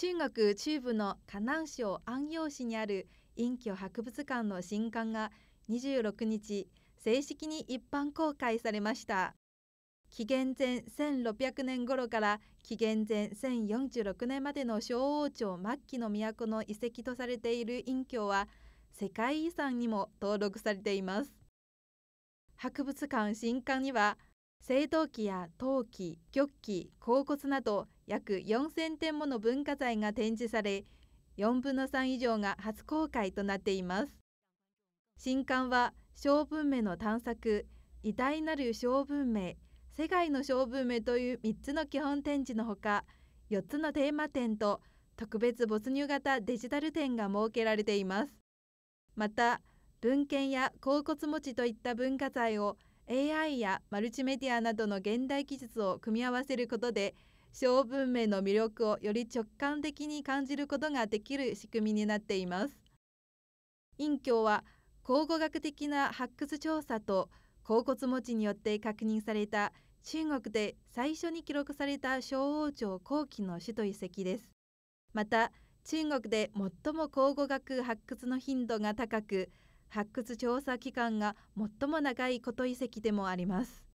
中国中部の河南省安陽市にある隠居博物館の新館が26日正式に一般公開されました紀元前1600年頃から紀元前1046年までの小王朝末期の都の遺跡とされている隠居は世界遺産にも登録されています博物館新館には青銅器や陶器、玉器、甲骨など約4000点もの文化財が展示され、4分の3以上が初公開となっています。新刊は小文明の探索、偉大なる小文明、世界の小文明という3つの基本展示のほか、4つのテーマ展と特別没入型デジタル展が設けられています。また、文献や甲骨文字といった文化財を AI やマルチメディアなどの現代技術を組み合わせることで小文明の魅力をより直感的に感じることができる仕組みになっています陰教は考古学的な発掘調査と甲骨文字によって確認された中国で最初に記録された小王朝後期の首都遺跡ですまた中国で最も考古学発掘の頻度が高く発掘調査期間が最も長い古都遺跡でもあります